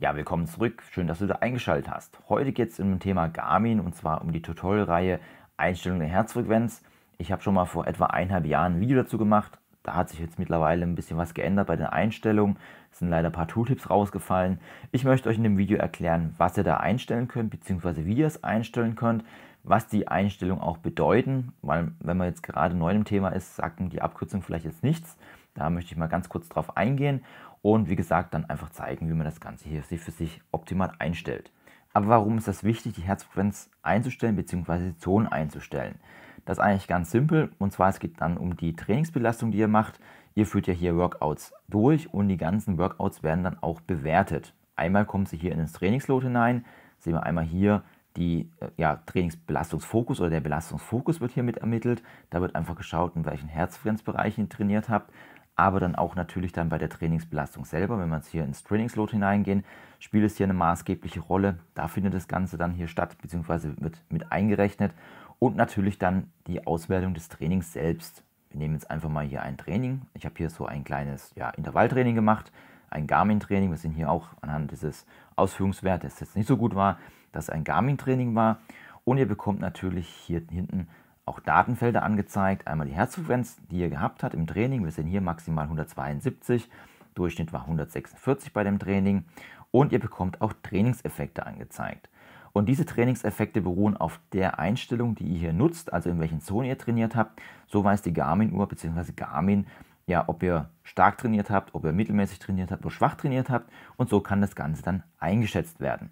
Ja, willkommen zurück. Schön, dass du da eingeschaltet hast. Heute geht es um das Thema Garmin und zwar um die Tutorial-Reihe Einstellung der Herzfrequenz. Ich habe schon mal vor etwa eineinhalb Jahren ein Video dazu gemacht. Da hat sich jetzt mittlerweile ein bisschen was geändert bei den Einstellungen. Es sind leider ein paar Tooltips rausgefallen. Ich möchte euch in dem Video erklären, was ihr da einstellen könnt, beziehungsweise wie ihr es einstellen könnt, was die Einstellungen auch bedeuten. Weil, wenn man jetzt gerade neu im Thema ist, sagt die Abkürzung vielleicht jetzt nichts. Da möchte ich mal ganz kurz drauf eingehen und wie gesagt dann einfach zeigen, wie man das Ganze hier für sich optimal einstellt. Aber warum ist das wichtig, die Herzfrequenz einzustellen bzw. die Zonen einzustellen? Das ist eigentlich ganz simpel und zwar es geht dann um die Trainingsbelastung, die ihr macht. Ihr führt ja hier Workouts durch und die ganzen Workouts werden dann auch bewertet. Einmal kommen sie hier in das Trainingslot hinein, sehen wir einmal hier die äh, ja, Trainingsbelastungsfokus oder der Belastungsfokus wird hier mit ermittelt. Da wird einfach geschaut, in welchen Herzfrequenzbereichen ihr trainiert habt aber dann auch natürlich dann bei der Trainingsbelastung selber. Wenn wir jetzt hier ins Trainingsload hineingehen, spielt es hier eine maßgebliche Rolle. Da findet das Ganze dann hier statt, beziehungsweise wird mit eingerechnet. Und natürlich dann die Auswertung des Trainings selbst. Wir nehmen jetzt einfach mal hier ein Training. Ich habe hier so ein kleines ja, Intervalltraining gemacht, ein Garmin-Training. Wir sind hier auch anhand dieses Ausführungswertes, das jetzt nicht so gut war, dass ein Garmin-Training war. Und ihr bekommt natürlich hier hinten auch Datenfelder angezeigt. Einmal die Herzfrequenz, die ihr gehabt habt im Training. Wir sehen hier maximal 172. Durchschnitt war 146 bei dem Training. Und ihr bekommt auch Trainingseffekte angezeigt. Und diese Trainingseffekte beruhen auf der Einstellung, die ihr hier nutzt, also in welchen Zonen ihr trainiert habt. So weiß die Garmin-Uhr bzw. Garmin, ja, ob ihr stark trainiert habt, ob ihr mittelmäßig trainiert habt oder schwach trainiert habt. Und so kann das Ganze dann eingeschätzt werden.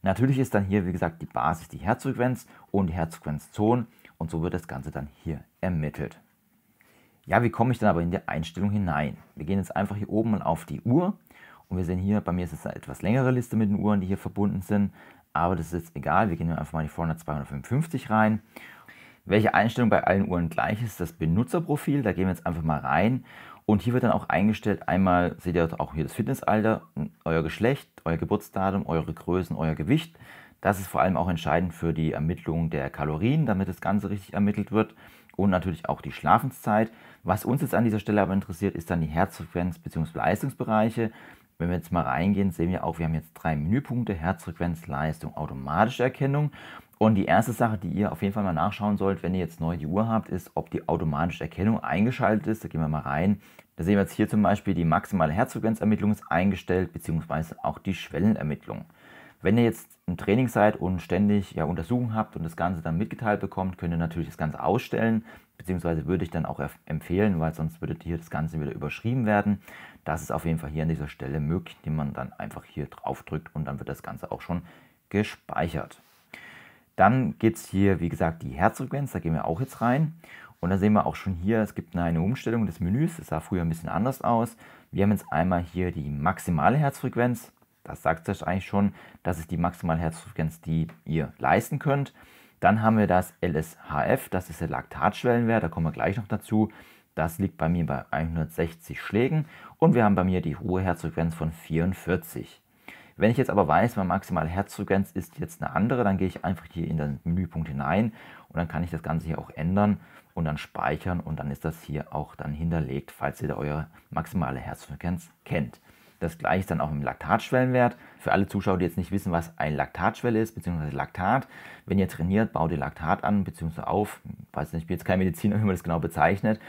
Natürlich ist dann hier, wie gesagt, die Basis die Herzfrequenz und die Herzfrequenzzonen. Und so wird das Ganze dann hier ermittelt. Ja, wie komme ich dann aber in die Einstellung hinein? Wir gehen jetzt einfach hier oben auf die Uhr und wir sehen hier, bei mir ist es eine etwas längere Liste mit den Uhren, die hier verbunden sind, aber das ist jetzt egal, wir gehen einfach mal in die vorne 255 rein. Welche Einstellung bei allen Uhren gleich ist, das Benutzerprofil, da gehen wir jetzt einfach mal rein und hier wird dann auch eingestellt, einmal seht ihr auch hier das Fitnessalter, euer Geschlecht, euer Geburtsdatum, eure Größen, euer Gewicht, das ist vor allem auch entscheidend für die Ermittlung der Kalorien, damit das Ganze richtig ermittelt wird und natürlich auch die Schlafenszeit. Was uns jetzt an dieser Stelle aber interessiert, ist dann die Herzfrequenz bzw. Leistungsbereiche. Wenn wir jetzt mal reingehen, sehen wir auch, wir haben jetzt drei Menüpunkte, Herzfrequenz, Leistung, automatische Erkennung. Und die erste Sache, die ihr auf jeden Fall mal nachschauen sollt, wenn ihr jetzt neu die Uhr habt, ist, ob die automatische Erkennung eingeschaltet ist. Da gehen wir mal rein. Da sehen wir jetzt hier zum Beispiel, die maximale Herzfrequenzermittlung ist eingestellt, beziehungsweise auch die Schwellenermittlung. Wenn ihr jetzt im Training seid und ständig ja, Untersuchungen habt und das Ganze dann mitgeteilt bekommt, könnt ihr natürlich das Ganze ausstellen, beziehungsweise würde ich dann auch empfehlen, weil sonst würde hier das Ganze wieder überschrieben werden. Das ist auf jeden Fall hier an dieser Stelle möglich, indem man dann einfach hier drauf drückt und dann wird das Ganze auch schon gespeichert. Dann gibt es hier, wie gesagt, die Herzfrequenz, da gehen wir auch jetzt rein. Und da sehen wir auch schon hier, es gibt eine Umstellung des Menüs, das sah früher ein bisschen anders aus. Wir haben jetzt einmal hier die maximale Herzfrequenz, das sagt euch eigentlich schon, das ist die maximale Herzfrequenz, die ihr leisten könnt. Dann haben wir das LSHF, das ist der Laktatschwellenwert, da kommen wir gleich noch dazu. Das liegt bei mir bei 160 Schlägen und wir haben bei mir die hohe Herzfrequenz von 44. Wenn ich jetzt aber weiß, meine maximale Herzfrequenz ist jetzt eine andere, dann gehe ich einfach hier in den Menüpunkt hinein und dann kann ich das Ganze hier auch ändern und dann speichern und dann ist das hier auch dann hinterlegt, falls ihr da eure maximale Herzfrequenz kennt. Das gleiche ist dann auch im Laktatschwellenwert. Für alle Zuschauer, die jetzt nicht wissen, was ein Laktatschwelle ist, beziehungsweise Laktat, wenn ihr trainiert, baut ihr Laktat an, beziehungsweise auf. Ich weiß nicht, ich bin jetzt kein Mediziner, wie man das genau bezeichnet.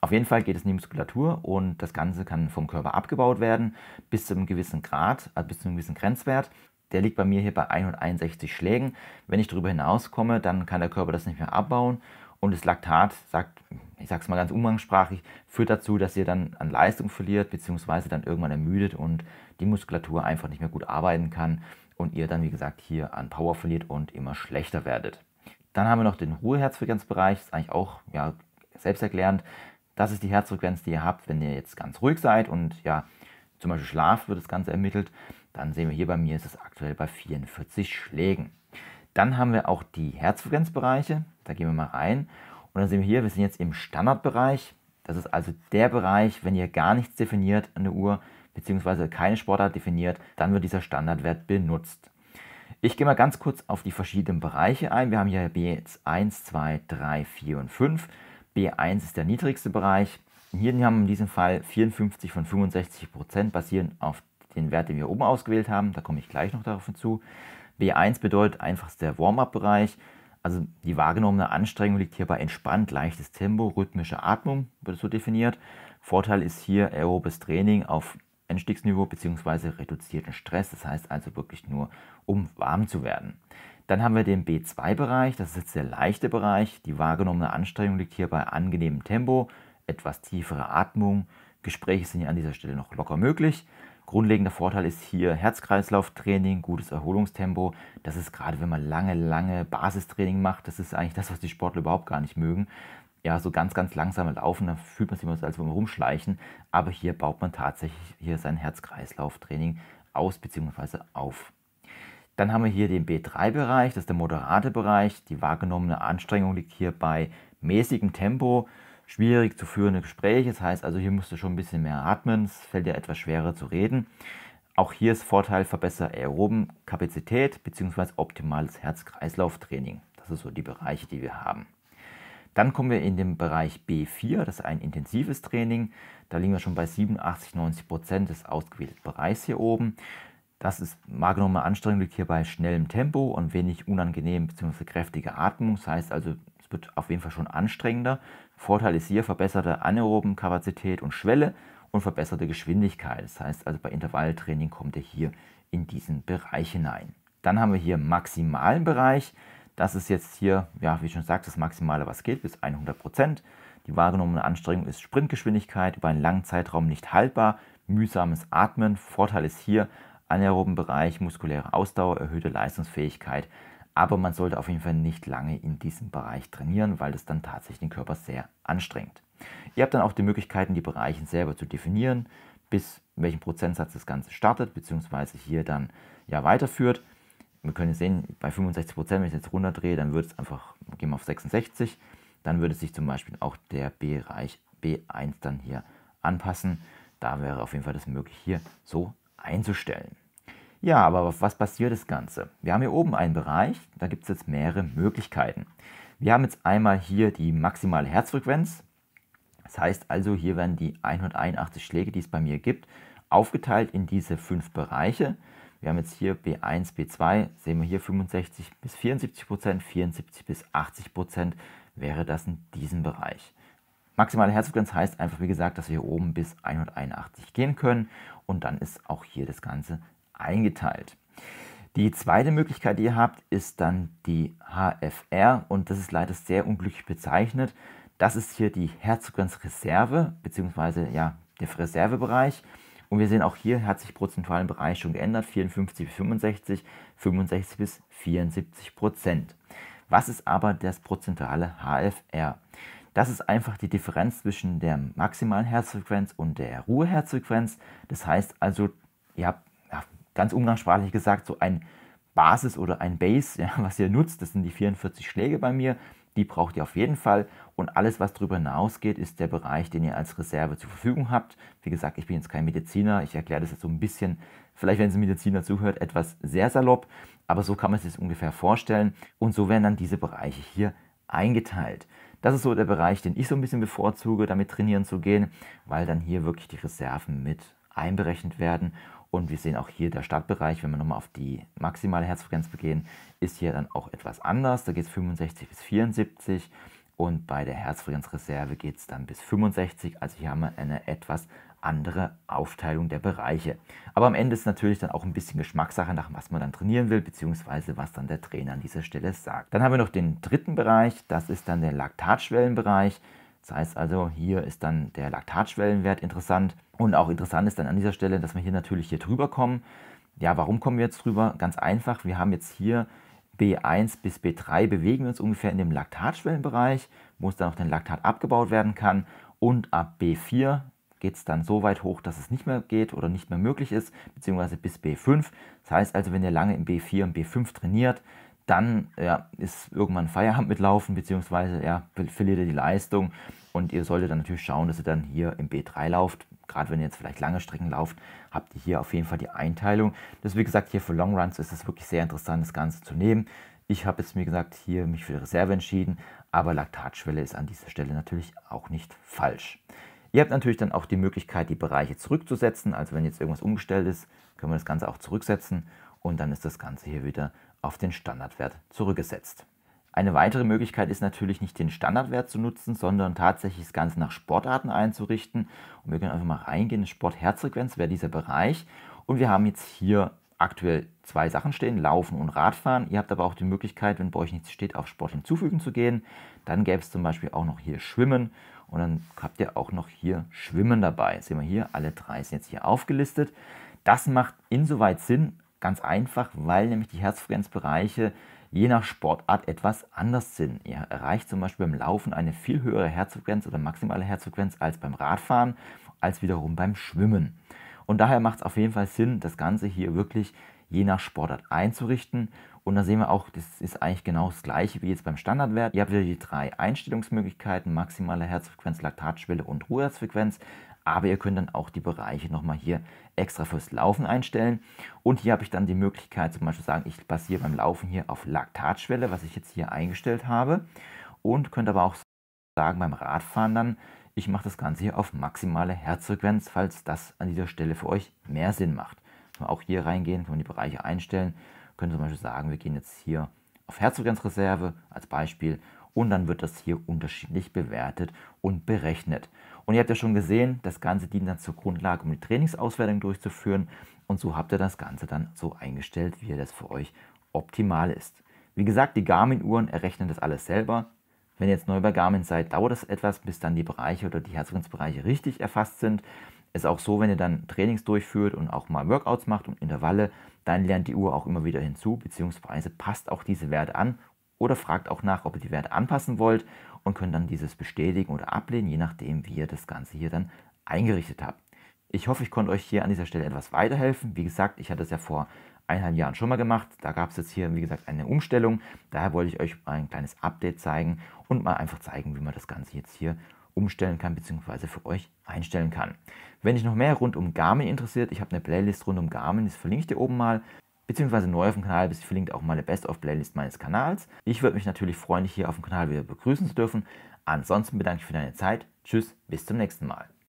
Auf jeden Fall geht es in die Muskulatur und das Ganze kann vom Körper abgebaut werden bis zu einem gewissen Grad, also bis zu einem gewissen Grenzwert. Der liegt bei mir hier bei 161 Schlägen. Wenn ich darüber hinauskomme, dann kann der Körper das nicht mehr abbauen und das Laktat, sagt, ich sage es mal ganz umgangssprachlich, führt dazu, dass ihr dann an Leistung verliert, beziehungsweise dann irgendwann ermüdet und die Muskulatur einfach nicht mehr gut arbeiten kann und ihr dann, wie gesagt, hier an Power verliert und immer schlechter werdet. Dann haben wir noch den Ruheherzfrequenzbereich, ist eigentlich auch ja, selbsterklärend. Das ist die Herzfrequenz, die ihr habt, wenn ihr jetzt ganz ruhig seid und ja, zum Beispiel Schlaf wird das Ganze ermittelt. Dann sehen wir hier bei mir ist es aktuell bei 44 Schlägen. Dann haben wir auch die Herzfrequenzbereiche. Da gehen wir mal rein. Und dann sehen wir hier, wir sind jetzt im Standardbereich. Das ist also der Bereich, wenn ihr gar nichts definiert an der Uhr, beziehungsweise keine Sportart definiert, dann wird dieser Standardwert benutzt. Ich gehe mal ganz kurz auf die verschiedenen Bereiche ein. Wir haben hier B1, 2, 3, 4 und 5. B1 ist der niedrigste Bereich. Hier haben wir in diesem Fall 54 von 65 Prozent basierend auf den Wert, den wir oben ausgewählt haben. Da komme ich gleich noch darauf hinzu. B1 bedeutet einfach der Warm-up-Bereich. Also die wahrgenommene Anstrengung liegt hierbei entspannt, leichtes Tempo, rhythmische Atmung, wird so definiert. Vorteil ist hier aerobes Training auf Einstiegsniveau bzw. reduzierten Stress, das heißt also wirklich nur, um warm zu werden. Dann haben wir den B2-Bereich, das ist jetzt der leichte Bereich. Die wahrgenommene Anstrengung liegt hier bei angenehmem Tempo, etwas tiefere Atmung. Gespräche sind hier an dieser Stelle noch locker möglich. Grundlegender Vorteil ist hier Herz-Kreislauf-Training, gutes Erholungstempo. Das ist gerade, wenn man lange, lange Basistraining macht, das ist eigentlich das, was die Sportler überhaupt gar nicht mögen. Ja, so ganz, ganz langsam laufen, halt dann fühlt man sich immer so, als würde man rumschleichen. Aber hier baut man tatsächlich hier sein Herz-Kreislauf-Training aus bzw. auf. Dann haben wir hier den B3-Bereich, das ist der moderate Bereich. Die wahrgenommene Anstrengung liegt hier bei mäßigem Tempo schwierig zu führende Gespräche. Das heißt also, hier musst du schon ein bisschen mehr atmen, es fällt dir etwas schwerer zu reden. Auch hier ist Vorteil, verbessere aeroben Kapazität bzw. optimales Herz-Kreislauf-Training. Das sind so die Bereiche, die wir haben. Dann kommen wir in den Bereich B4, das ist ein intensives Training. Da liegen wir schon bei 87, 90 Prozent des ausgewählten Bereichs hier oben. Das ist wahrgenommen anstrengend, liegt hier bei schnellem Tempo und wenig unangenehm bzw. kräftiger Atmung. Das heißt also, es wird auf jeden Fall schon anstrengender. Vorteil ist hier verbesserte Anaerobenkapazität und Schwelle und verbesserte Geschwindigkeit. Das heißt also bei Intervalltraining kommt er hier in diesen Bereich hinein. Dann haben wir hier maximalen Bereich. Das ist jetzt hier, ja, wie schon sagte, das Maximale, was geht, bis 100 Prozent. Die wahrgenommene Anstrengung ist Sprintgeschwindigkeit, über einen langen Zeitraum nicht haltbar, mühsames Atmen. Vorteil ist hier, anaeroben Bereich, muskuläre Ausdauer, erhöhte Leistungsfähigkeit. Aber man sollte auf jeden Fall nicht lange in diesem Bereich trainieren, weil das dann tatsächlich den Körper sehr anstrengt. Ihr habt dann auch die Möglichkeiten, die Bereiche selber zu definieren, bis welchen Prozentsatz das Ganze startet, beziehungsweise hier dann ja weiterführt. Wir können sehen, bei 65 Prozent, wenn ich jetzt runterdrehe, dann würde es einfach, gehen wir auf 66, dann würde sich zum Beispiel auch der Bereich B1 dann hier anpassen. Da wäre auf jeden Fall das möglich, hier so einzustellen. Ja, aber was passiert das Ganze? Wir haben hier oben einen Bereich, da gibt es jetzt mehrere Möglichkeiten. Wir haben jetzt einmal hier die maximale Herzfrequenz. Das heißt also, hier werden die 181 Schläge, die es bei mir gibt, aufgeteilt in diese fünf Bereiche. Wir haben jetzt hier B1, B2, sehen wir hier 65 bis 74 Prozent, 74 bis 80 Prozent wäre das in diesem Bereich. Maximale Herzfrequenz heißt einfach, wie gesagt, dass wir hier oben bis 181 gehen können und dann ist auch hier das Ganze eingeteilt. Die zweite Möglichkeit, die ihr habt, ist dann die HFR und das ist leider sehr unglücklich bezeichnet. Das ist hier die Herzogensreserve, bzw. ja, der Reservebereich. Und wir sehen auch hier hat sich prozentual im Bereich schon geändert, 54 bis 65, 65 bis 74 Prozent. Was ist aber das prozentuale HFR? Das ist einfach die Differenz zwischen der maximalen Herzfrequenz und der Ruheherzfrequenz. Das heißt also, ihr habt ganz umgangssprachlich gesagt, so ein Basis oder ein Base, ja, was ihr nutzt. Das sind die 44 Schläge bei mir. Die braucht ihr auf jeden Fall. Und alles, was darüber hinausgeht, ist der Bereich, den ihr als Reserve zur Verfügung habt. Wie gesagt, ich bin jetzt kein Mediziner. Ich erkläre das jetzt so ein bisschen, vielleicht wenn es ein Mediziner zuhört, etwas sehr salopp. Aber so kann man es sich ungefähr vorstellen. Und so werden dann diese Bereiche hier eingeteilt. Das ist so der Bereich, den ich so ein bisschen bevorzuge, damit trainieren zu gehen, weil dann hier wirklich die Reserven mit einberechnet werden und wir sehen auch hier der Startbereich, wenn wir nochmal auf die maximale Herzfrequenz begehen, ist hier dann auch etwas anders. Da geht es 65 bis 74 und bei der Herzfrequenzreserve geht es dann bis 65. Also hier haben wir eine etwas andere Aufteilung der Bereiche. Aber am Ende ist natürlich dann auch ein bisschen Geschmackssache, nach was man dann trainieren will, beziehungsweise was dann der Trainer an dieser Stelle sagt. Dann haben wir noch den dritten Bereich, das ist dann der Laktatschwellenbereich. Das heißt also, hier ist dann der Laktatschwellenwert interessant. Und auch interessant ist dann an dieser Stelle, dass wir hier natürlich hier drüber kommen. Ja, warum kommen wir jetzt drüber? Ganz einfach, wir haben jetzt hier B1 bis B3 bewegen wir uns ungefähr in dem Laktatschwellenbereich, wo es dann auch den Laktat abgebaut werden kann. Und ab B4 geht es dann so weit hoch, dass es nicht mehr geht oder nicht mehr möglich ist, beziehungsweise bis B5. Das heißt also, wenn ihr lange im B4 und B5 trainiert, dann ja, ist irgendwann Feierabend mitlaufen, beziehungsweise ja, verliert ihr die Leistung und ihr solltet dann natürlich schauen, dass ihr dann hier im B3 lauft, gerade wenn ihr jetzt vielleicht lange Strecken lauft, habt ihr hier auf jeden Fall die Einteilung. Das wie gesagt, hier für Long Runs ist es wirklich sehr interessant, das Ganze zu nehmen. Ich habe jetzt, wie gesagt, hier mich für die Reserve entschieden, aber Laktatschwelle ist an dieser Stelle natürlich auch nicht falsch. Ihr habt natürlich dann auch die Möglichkeit, die Bereiche zurückzusetzen. Also wenn jetzt irgendwas umgestellt ist, können wir das Ganze auch zurücksetzen und dann ist das Ganze hier wieder auf den Standardwert zurückgesetzt. Eine weitere Möglichkeit ist natürlich nicht den Standardwert zu nutzen, sondern tatsächlich das Ganze nach Sportarten einzurichten. Und wir können einfach mal reingehen, Sportherzfrequenz wäre dieser Bereich. Und wir haben jetzt hier aktuell zwei Sachen stehen, Laufen und Radfahren. Ihr habt aber auch die Möglichkeit, wenn bei euch nichts steht, auf Sport hinzufügen zu gehen. Dann gäbe es zum Beispiel auch noch hier Schwimmen und dann habt ihr auch noch hier Schwimmen dabei. sehen wir hier, alle drei sind jetzt hier aufgelistet. Das macht insoweit Sinn, ganz einfach, weil nämlich die Herzfrequenzbereiche je nach Sportart etwas anders sind. Ihr erreicht zum Beispiel beim Laufen eine viel höhere Herzfrequenz oder maximale Herzfrequenz als beim Radfahren, als wiederum beim Schwimmen. Und daher macht es auf jeden Fall Sinn, das Ganze hier wirklich je nach Sportart einzurichten. Und da sehen wir auch, das ist eigentlich genau das gleiche wie jetzt beim Standardwert. Ihr habt wieder die drei Einstellungsmöglichkeiten, maximale Herzfrequenz, Laktatschwelle und Ruheherzfrequenz aber ihr könnt dann auch die Bereiche nochmal hier extra fürs Laufen einstellen. Und hier habe ich dann die Möglichkeit zum Beispiel sagen, ich basiere beim Laufen hier auf Laktatschwelle, was ich jetzt hier eingestellt habe. Und könnt aber auch sagen beim Radfahren dann, ich mache das Ganze hier auf maximale Herzfrequenz, falls das an dieser Stelle für euch mehr Sinn macht. auch hier reingehen, kann man die Bereiche einstellen. Können zum Beispiel sagen, wir gehen jetzt hier auf Herzfrequenzreserve als Beispiel und dann wird das hier unterschiedlich bewertet und berechnet. Und ihr habt ja schon gesehen, das Ganze dient dann zur Grundlage, um die Trainingsauswertung durchzuführen und so habt ihr das Ganze dann so eingestellt, wie das für euch optimal ist. Wie gesagt, die Garmin-Uhren errechnen das alles selber. Wenn ihr jetzt neu bei Garmin seid, dauert das etwas, bis dann die Bereiche oder die Herzfrequenzbereiche richtig erfasst sind. Ist auch so, wenn ihr dann Trainings durchführt und auch mal Workouts macht und Intervalle, dann lernt die Uhr auch immer wieder hinzu, beziehungsweise passt auch diese Werte an oder fragt auch nach, ob ihr die Werte anpassen wollt und könnt dann dieses bestätigen oder ablehnen, je nachdem, wie ihr das Ganze hier dann eingerichtet habt. Ich hoffe, ich konnte euch hier an dieser Stelle etwas weiterhelfen. Wie gesagt, ich hatte es ja vor eineinhalb Jahren schon mal gemacht. Da gab es jetzt hier, wie gesagt, eine Umstellung. Daher wollte ich euch ein kleines Update zeigen und mal einfach zeigen, wie man das Ganze jetzt hier umstellen kann bzw. für euch einstellen kann. Wenn dich noch mehr rund um Garmin interessiert, ich habe eine Playlist rund um Garmin, das verlinke ich dir oben mal beziehungsweise neu auf dem Kanal bist, verlinkt auch meine Best-of-Playlist meines Kanals. Ich würde mich natürlich freuen, dich hier auf dem Kanal wieder begrüßen zu dürfen. Ansonsten bedanke ich für deine Zeit. Tschüss, bis zum nächsten Mal.